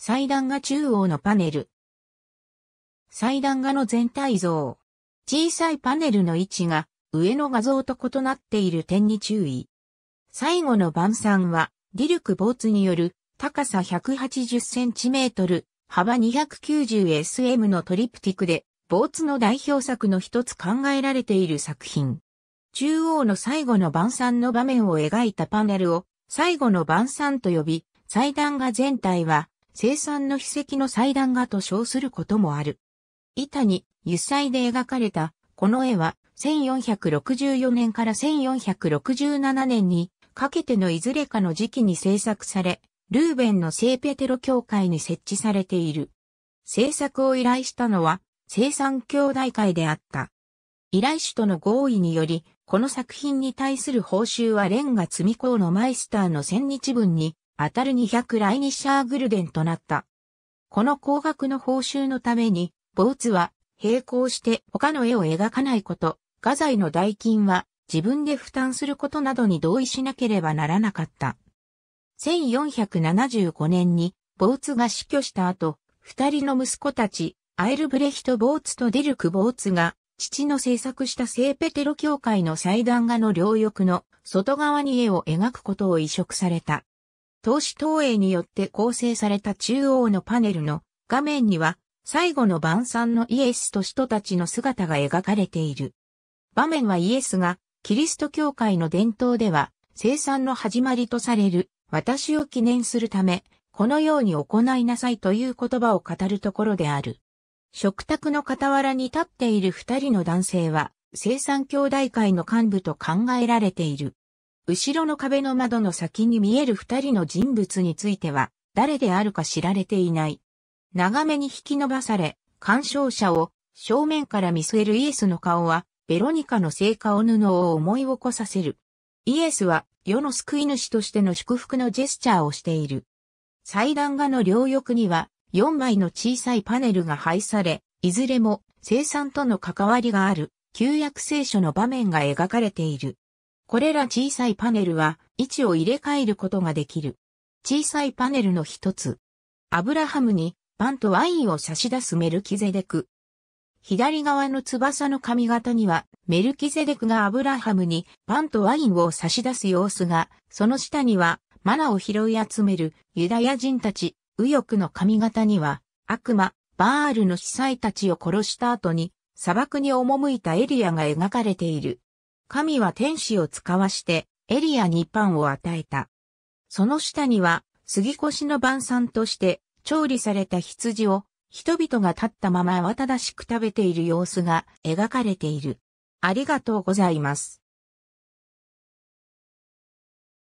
祭壇画中央のパネル。祭壇画の全体像。小さいパネルの位置が上の画像と異なっている点に注意。最後の晩餐は、ディルク・ボーツによる高さ 180cm、幅 290sm のトリプティクで、ボーツの代表作の一つ考えられている作品。中央の最後の晩餐の場面を描いたパネルを最後の晩餐と呼び、祭壇画全体は生産の秘跡の祭壇画と称することもある。板に油彩で描かれたこの絵は1464年から1467年にかけてのいずれかの時期に制作され、ルーベンの聖ペテロ教会に設置されている。制作を依頼したのは生産兄弟会であった。依頼主との合意により、この作品に対する報酬はレンガ積み工のマイスターの千日分に当たる200ライニシャーグルデンとなった。この高額の報酬のために、ボーツは並行して他の絵を描かないこと、画材の代金は自分で負担することなどに同意しなければならなかった。1475年に、ボーツが死去した後、二人の息子たち、アイルブレヒト・ボーツとデルク・ボーツが、父の制作した聖ペテロ教会の祭壇画の両翼の外側に絵を描くことを移植された。投資投影によって構成された中央のパネルの画面には最後の晩餐のイエスと使徒たちの姿が描かれている。場面はイエスがキリスト教会の伝統では生産の始まりとされる私を記念するためこのように行いなさいという言葉を語るところである。食卓の傍らに立っている二人の男性は生産兄弟会の幹部と考えられている。後ろの壁の窓の先に見える二人の人物については、誰であるか知られていない。長めに引き伸ばされ、鑑賞者を正面から見据えるイエスの顔は、ベロニカの聖を布を思い起こさせる。イエスは、世の救い主としての祝福のジェスチャーをしている。祭壇画の両翼には、4枚の小さいパネルが配され、いずれも生産との関わりがある、旧約聖書の場面が描かれている。これら小さいパネルは位置を入れ替えることができる。小さいパネルの一つ。アブラハムにパンとワインを差し出すメルキゼデク。左側の翼の髪型には、メルキゼデクがアブラハムにパンとワインを差し出す様子が、その下には、マナを拾い集めるユダヤ人たち、右翼の髪型には、悪魔、バールの司祭たちを殺した後に、砂漠に赴いたエリアが描かれている。神は天使を使わして、エリアにパンを与えた。その下には、杉越の晩餐として、調理された羊を、人々が立ったまま慌ただしく食べている様子が描かれている。ありがとうございます。